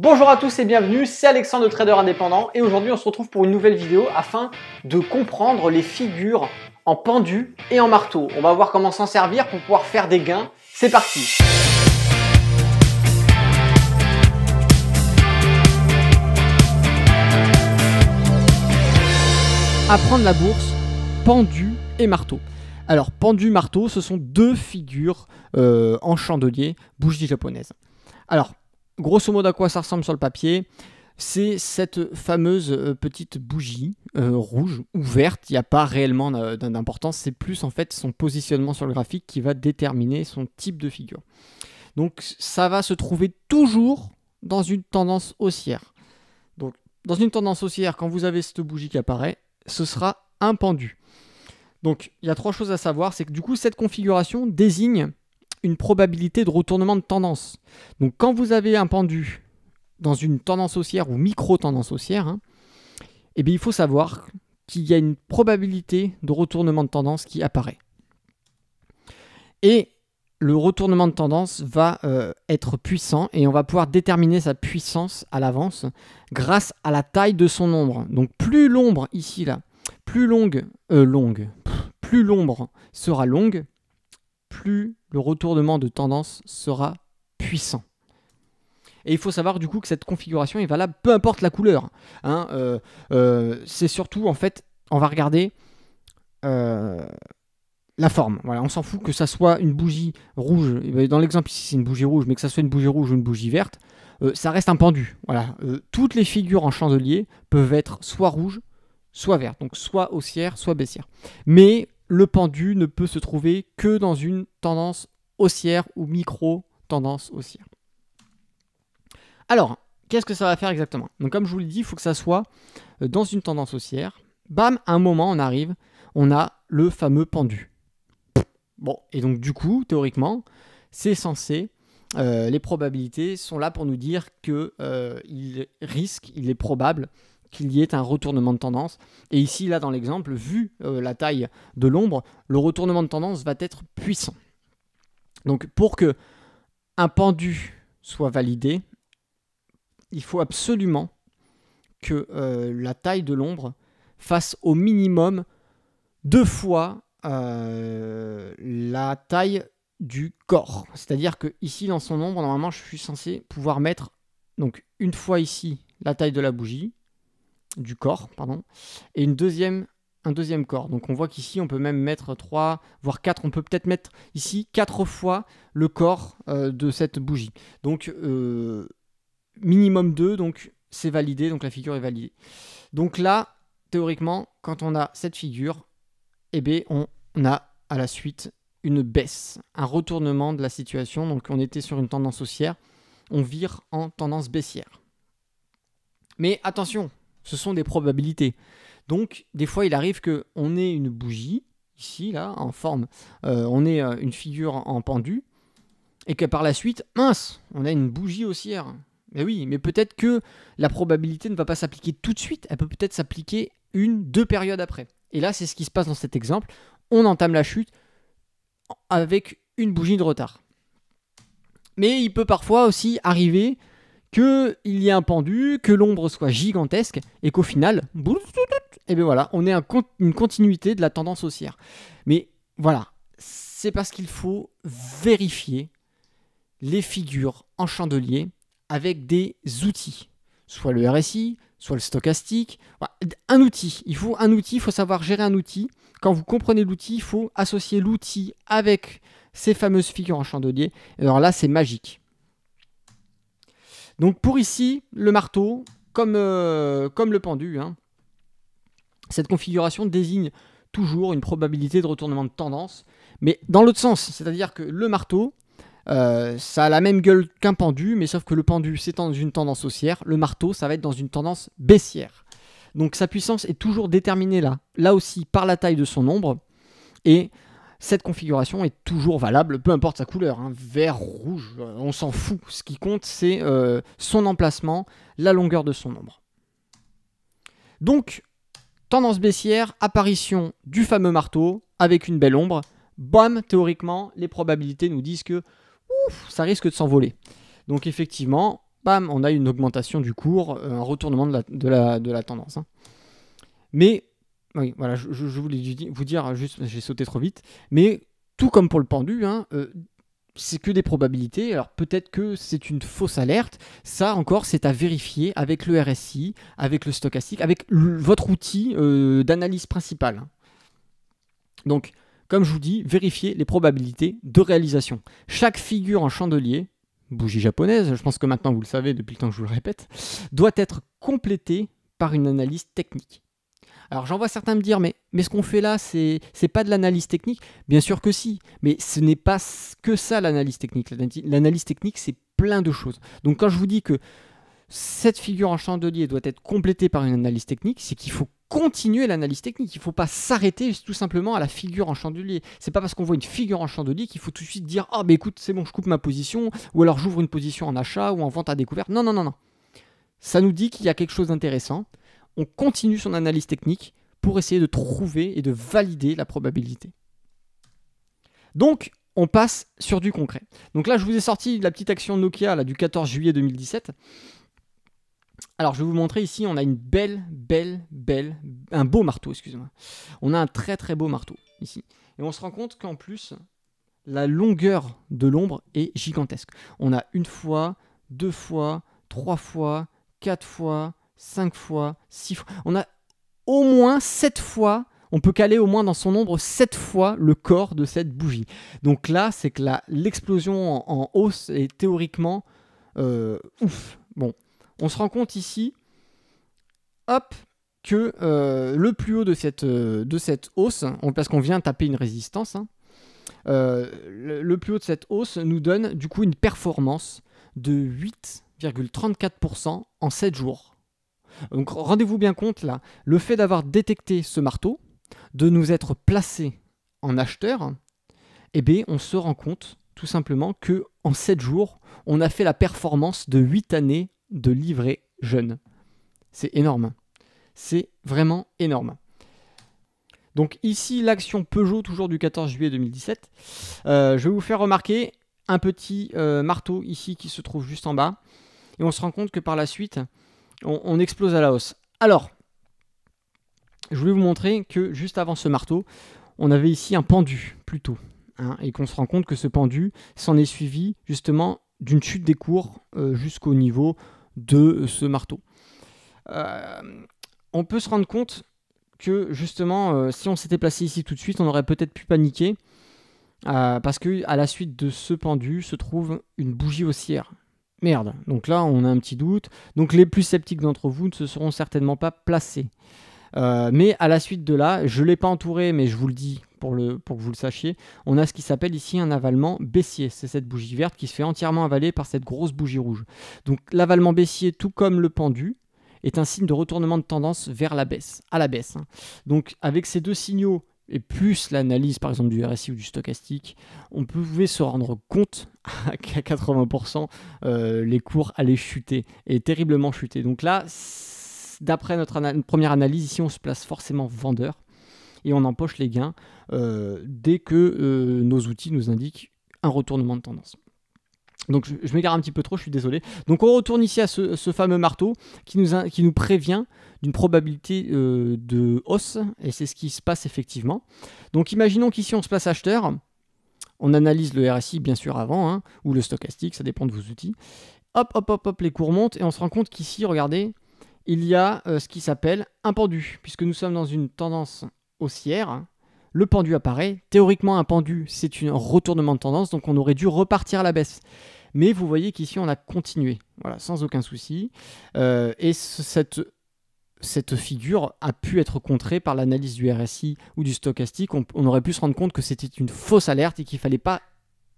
Bonjour à tous et bienvenue, c'est Alexandre de Trader Indépendant et aujourd'hui on se retrouve pour une nouvelle vidéo afin de comprendre les figures en pendu et en marteau. On va voir comment s'en servir pour pouvoir faire des gains. C'est parti Apprendre la bourse, pendu et marteau. Alors pendu, marteau, ce sont deux figures euh, en chandelier, bougie japonaise. Alors grosso modo à quoi ça ressemble sur le papier c'est cette fameuse euh, petite bougie euh, rouge ou verte. Il n'y a pas réellement d'importance, c'est plus en fait son positionnement sur le graphique qui va déterminer son type de figure. Donc ça va se trouver toujours dans une tendance haussière. Donc dans une tendance haussière, quand vous avez cette bougie qui apparaît, ce sera un pendu. Donc il y a trois choses à savoir, c'est que du coup cette configuration désigne une probabilité de retournement de tendance. Donc quand vous avez un pendu dans une tendance haussière ou micro-tendance haussière, hein, eh bien, il faut savoir qu'il y a une probabilité de retournement de tendance qui apparaît. Et le retournement de tendance va euh, être puissant et on va pouvoir déterminer sa puissance à l'avance grâce à la taille de son ombre. Donc plus l'ombre ici là, plus longue, euh, longue, plus l'ombre sera longue, plus le retournement de tendance sera puissant. Et il faut savoir du coup que cette configuration est valable peu importe la couleur. Hein, euh, euh, c'est surtout en fait, on va regarder euh, la forme. Voilà, on s'en fout que ça soit une bougie rouge. Eh ben, dans l'exemple ici, c'est une bougie rouge, mais que ça soit une bougie rouge ou une bougie verte, ça reste un pendu. Voilà, toutes les figures en chandelier peuvent être soit rouges, soit vertes, donc soit haussières, soit baissières. Mais le pendu ne peut se trouver que dans une tendance haussière ou micro-tendance haussière. Alors, qu'est-ce que ça va faire exactement Donc comme je vous l'ai dit, il faut que ça soit euh, dans une tendance haussière. Bam, à un moment, on arrive, on a le fameux pendu. Bon, et donc du coup, théoriquement, c'est censé, euh, les probabilités sont là pour nous dire qu'il euh, risque, il est probable qu'il y ait un retournement de tendance. Et ici, là, dans l'exemple, vu euh, la taille de l'ombre, le retournement de tendance va être puissant. Donc pour que un pendu soit validé, il faut absolument que euh, la taille de l'ombre fasse au minimum deux fois euh, la taille du corps. C'est-à-dire que ici dans son ombre, normalement, je suis censé pouvoir mettre donc une fois ici la taille de la bougie, du corps, pardon, et une deuxième, un deuxième corps. Donc on voit qu'ici, on peut même mettre 3, voire 4, on peut peut-être mettre ici 4 fois le corps euh, de cette bougie. Donc euh, minimum 2, donc c'est validé, donc la figure est validée. Donc là, théoriquement, quand on a cette figure, eh bien, on a à la suite une baisse, un retournement de la situation. Donc on était sur une tendance haussière, on vire en tendance baissière. Mais attention, ce sont des probabilités. Donc, des fois, il arrive qu'on ait une bougie, ici, là, en forme, euh, on ait euh, une figure en pendu, et que par la suite, mince, on a une bougie haussière. Mais oui, mais peut-être que la probabilité ne va pas s'appliquer tout de suite, elle peut peut-être s'appliquer une, deux périodes après. Et là, c'est ce qui se passe dans cet exemple. On entame la chute avec une bougie de retard. Mais il peut parfois aussi arriver il y ait un pendu, que l'ombre soit gigantesque, et qu'au final, et eh bien voilà, on ait un, une continuité de la tendance haussière. Mais voilà, c'est parce qu'il faut vérifier les figures en chandelier avec des outils, soit le RSI, soit le stochastique, un outil. Il faut un outil, il faut savoir gérer un outil. Quand vous comprenez l'outil, il faut associer l'outil avec ces fameuses figures en chandelier. Alors là, c'est magique. Donc pour ici, le marteau, comme, euh, comme le pendu, hein. cette configuration désigne toujours une probabilité de retournement de tendance, mais dans l'autre sens, c'est-à-dire que le marteau, euh, ça a la même gueule qu'un pendu, mais sauf que le pendu, c'est dans une tendance haussière, le marteau, ça va être dans une tendance baissière. Donc sa puissance est toujours déterminée là, là aussi par la taille de son ombre, et cette configuration est toujours valable, peu importe sa couleur, hein, vert, rouge, euh, on s'en fout. Ce qui compte, c'est euh, son emplacement, la longueur de son ombre. Donc, tendance baissière, apparition du fameux marteau avec une belle ombre. Bam, théoriquement, les probabilités nous disent que ça risque de s'envoler. Donc effectivement, bam, on a une augmentation du cours, euh, un retournement de la, tendance. Hein. Mais oui, voilà, je, voulais vous dire juste, j'ai sauté trop vite, mais tout comme pour le pendu, hein, euh, c'est que des probabilités. Alors peut-être que c'est une fausse alerte. Ça encore, c'est à vérifier avec le RSI, avec le stochastique, avec votre outil euh, d'analyse principale. Hein. Donc, comme je vous dis, vérifiez les probabilités de réalisation. Chaque figure en chandelier, bougie japonaise, je pense que maintenant vous le savez depuis le temps que je vous le répète, doit être complétée par une analyse technique. Alors j'en vois certains me dire, mais, mais ce qu'on fait là, c'est pas de l'analyse technique. Bien sûr que si, mais ce n'est pas que ça l'analyse technique. L'analyse technique, c'est plein de choses. Donc quand je vous dis que cette figure en chandelier doit être complétée par une analyse technique, c'est qu'il faut continuer l'analyse technique. Il ne faut pas s'arrêter tout simplement à la figure en chandelier. C'est pas parce qu'on voit une figure en chandelier qu'il faut tout de suite dire ah oh, mais écoute c'est bon je coupe ma position ou alors j'ouvre une position en achat ou en vente à découvert. Non non non non. Ça nous dit qu'il y a quelque chose d'intéressant on continue son analyse technique pour essayer de trouver et de valider la probabilité. Donc, on passe sur du concret. Donc là, je vous ai sorti la petite action Nokia là, du 14 juillet 2017. Alors, je vais vous montrer ici, on a une belle, belle, belle, un beau marteau, excusez-moi. On a un très, très beau marteau ici. Et on se rend compte qu'en plus, la longueur de l'ombre est gigantesque. On a une fois, deux fois, trois fois, quatre fois, 5 fois, 6 fois. On a au moins 7 fois, on peut caler au moins dans son nombre 7 fois le corps de cette bougie. Donc là, c'est que l'explosion en, hausse est théoriquement euh, ouf. Bon, on se rend compte ici, hop, que euh, le plus haut de cette, euh, de cette hausse, parce qu'on vient taper une résistance, hein, le, le, plus haut de cette hausse nous donne du coup une performance de 8,34% en 7 jours. Donc rendez-vous bien compte là, le fait d'avoir détecté ce marteau, de nous être placés en acheteur, eh bien on se rend compte tout simplement que en 7 jours, on a fait la performance de 8 années de livret jeune. C'est énorme. C'est vraiment énorme. Donc ici, l'action Peugeot, toujours du 14 juillet 2017. Euh, je vais vous faire remarquer un petit euh, marteau ici qui se trouve juste en bas. Et on se rend compte que par la suite, on, explose à la hausse. Alors, je voulais vous montrer que juste avant ce marteau, on avait ici un pendu plutôt. Hein, et qu'on se rend compte que ce pendu s'en est suivi justement d'une chute des cours euh, jusqu'au niveau de ce marteau. Euh, on peut se rendre compte que justement, euh, si on s'était placé ici tout de suite, on aurait peut-être pu paniquer. parce que à la suite de ce pendu se trouve une bougie haussière merde. Donc là, on a un petit doute. Donc les plus sceptiques d'entre vous ne se seront certainement pas placés. Euh, mais à la suite de là, je ne l'ai pas entouré, mais je vous le dis pour, le, pour que vous le sachiez, on a ce qui s'appelle ici un avalement baissier. C'est cette bougie verte qui se fait entièrement avaler par cette grosse bougie rouge. Donc l'avalement baissier, tout comme le pendu, est un signe de retournement de tendance vers la baisse, à la baisse. Hein. Donc avec ces deux signaux et plus l'analyse par exemple du RSI ou du stochastique, on pouvait se rendre compte qu'à 80% euh, les cours allaient chuter et terriblement chuter. Donc là, d'après notre première analyse, ici on se place forcément vendeur et on empoche les gains euh, dès que euh, nos outils nous indiquent un retournement de tendance. Donc je, m'égare un petit peu trop, je suis désolé. Donc on retourne ici à ce, fameux marteau qui nous, qui nous prévient d'une probabilité euh, de hausse, et c'est ce qui se passe effectivement. Donc imaginons qu'ici on se place acheteur, on analyse le RSI bien sûr avant, hein, ou le stochastique, ça dépend de vos outils. Hop, hop, hop, hop, les cours montent, et on se rend compte qu'ici, regardez, il y a euh, ce qui s'appelle un pendu, puisque nous sommes dans une tendance haussière. Le pendu apparaît. Théoriquement, un pendu, c'est un retournement de tendance, donc on aurait dû repartir à la baisse. Mais vous voyez qu'ici, on a continué, voilà, sans aucun souci. Euh, et cette cette figure a pu être contrée par l'analyse du RSI ou du stochastique. On, aurait pu se rendre compte que c'était une fausse alerte et qu'il ne fallait pas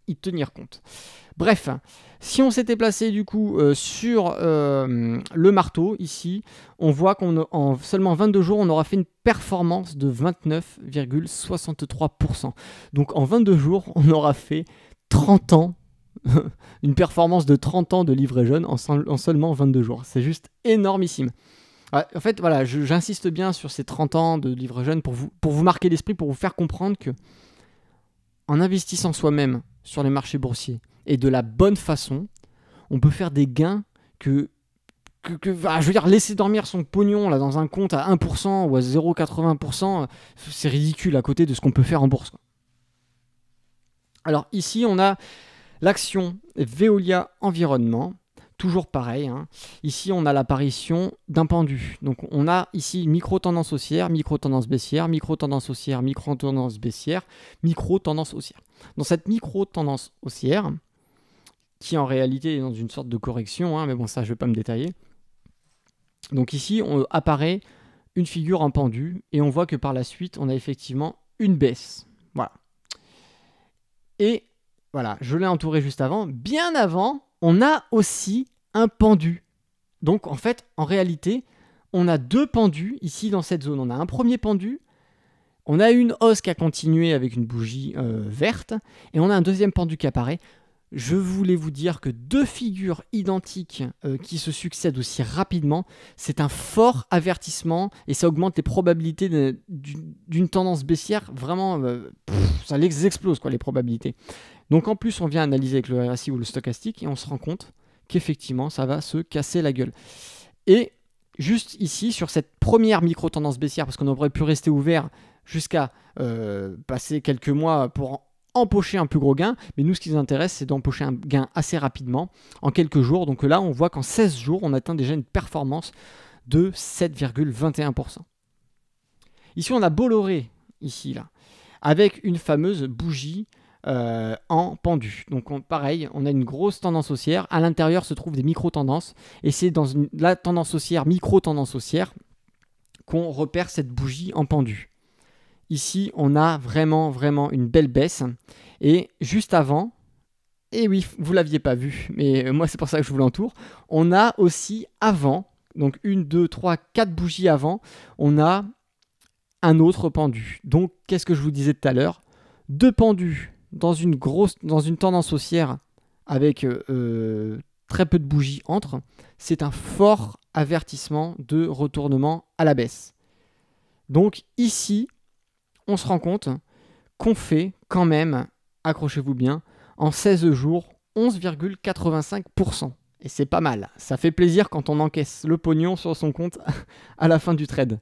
y tenir compte. Bref, si on s'était placé du coup euh, sur euh, le marteau ici, on voit qu'en seulement 22 jours, on aura fait une performance de 29,63%. Donc en 22 jours, on aura fait 30 ans une performance de 30 ans de livret jeune en, en seulement 22 jours. C'est juste énormissime. Ah, en fait, voilà, j'insiste bien sur ces 30 ans de livre jeune pour vous, pour vous marquer l'esprit, pour vous faire comprendre que en investissant soi-même sur les marchés boursiers et de la bonne façon, on peut faire des gains que, que, que ah, je veux dire, laisser dormir son pognon là dans un compte à 1% ou à 0,80%, c'est ridicule à côté de ce qu'on peut faire en bourse. Alors ici, on a l'action Veolia Environnement toujours pareil. Hein. Ici, on a l'apparition d'un pendu. Donc, on a ici micro-tendance haussière, micro-tendance baissière, micro-tendance haussière, micro-tendance baissière, micro-tendance haussière. Dans cette micro-tendance haussière, qui en réalité est dans une sorte de correction, hein, mais bon, ça, je vais pas me détailler. Donc, ici, on apparaît une figure en pendu et on voit que par la suite, on a effectivement une baisse. Voilà. Et voilà, je l'ai entouré juste avant. Bien avant, on a aussi un pendu. Donc en fait, en réalité, on a deux pendus ici dans cette zone. On a un premier pendu, on a une hausse qui a continué avec une bougie euh, verte, et on a un deuxième pendu qui apparaît. Je voulais vous dire que deux figures identiques euh, qui se succèdent aussi rapidement, c'est un fort avertissement et ça augmente les probabilités d'une tendance baissière. Vraiment, euh, ça les explose quoi, les probabilités. Donc en plus, on vient analyser avec le RSI ou le stochastique et on se rend compte qu'effectivement ça va se casser la gueule. Et juste ici, sur cette première micro-tendance baissière, parce qu'on aurait pu rester ouvert jusqu'à euh, passer quelques mois pour empocher un plus gros gain, mais nous ce qui nous intéresse c'est d'empocher un gain assez rapidement, en quelques jours. Donc là on voit qu'en 16 jours on atteint déjà une performance de 7,21%. Ici on a Bolloré, ici là, avec une fameuse bougie euh, en pendu. Donc pareil, on a une grosse tendance haussière. À l'intérieur se trouvent des micro-tendances. Et c'est dans la tendance haussière, micro-tendance haussière, qu'on repère cette bougie en pendu. Ici, on a vraiment, vraiment une belle baisse. Et juste avant, et oui, vous l'aviez pas vu, mais euh, moi c'est pour ça que je vous l'entoure, on a aussi avant, donc une, deux, trois, quatre bougies avant, on a un autre pendu. Donc qu'est-ce que je vous disais tout à l'heure Deux pendus dans une grosse, dans une tendance haussière avec euh, euh, très peu de bougies entre, c'est un fort avertissement de retournement à la baisse. Donc ici, on se rend compte qu'on fait quand même, accrochez-vous bien, en 16 jours 11,85%. Et c'est pas mal, ça fait plaisir quand on encaisse le pognon sur son compte à la fin du trade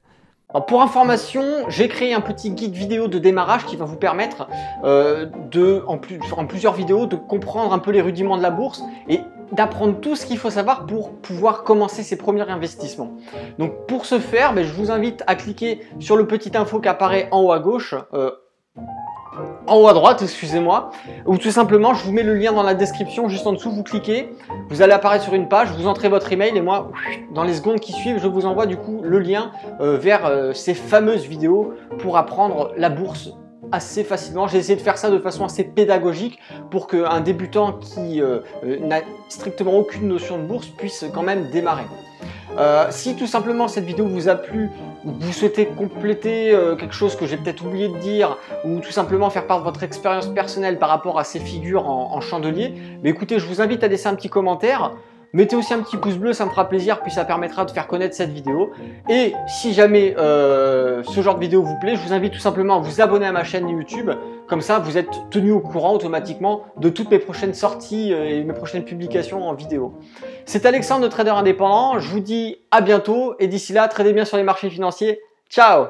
pour information, j'ai créé un petit guide vidéo de démarrage qui va vous permettre euh, de, en, plus, en plusieurs vidéos de comprendre un peu les rudiments de la bourse et d'apprendre tout ce qu'il faut savoir pour pouvoir commencer ses premiers investissements. Donc pour ce faire, ben, je vous invite à cliquer sur le petit info qui apparaît en haut à gauche. Euh, en haut à droite, excusez-moi, ou tout simplement, je vous mets le lien dans la description juste en dessous, vous cliquez, vous allez apparaître sur une page, vous entrez votre email et moi, dans les secondes qui suivent, je vous envoie du coup le lien euh, vers euh, ces fameuses vidéos pour apprendre la bourse assez facilement. J'ai essayé de faire ça de façon assez pédagogique pour qu'un débutant qui euh, n'a strictement aucune notion de bourse puisse quand même démarrer. Euh, si tout simplement cette vidéo vous a plu, ou vous souhaitez compléter euh, quelque chose que j'ai peut-être oublié de dire, ou tout simplement faire part de votre expérience personnelle par rapport à ces figures en, en chandelier, mais écoutez, je vous invite à laisser un petit commentaire. Mettez aussi un petit pouce bleu, ça me fera plaisir, puis ça permettra de faire connaître cette vidéo. Et si jamais euh, ce genre de vidéo vous plaît, je vous invite tout simplement à vous abonner à ma chaîne YouTube. Comme ça, vous êtes tenu au courant automatiquement de toutes mes prochaines sorties euh, et mes prochaines publications en vidéo. C'est Alexandre, de Trader Indépendant. Je vous dis à bientôt. Et d'ici là, tradez bien sur les marchés financiers. Ciao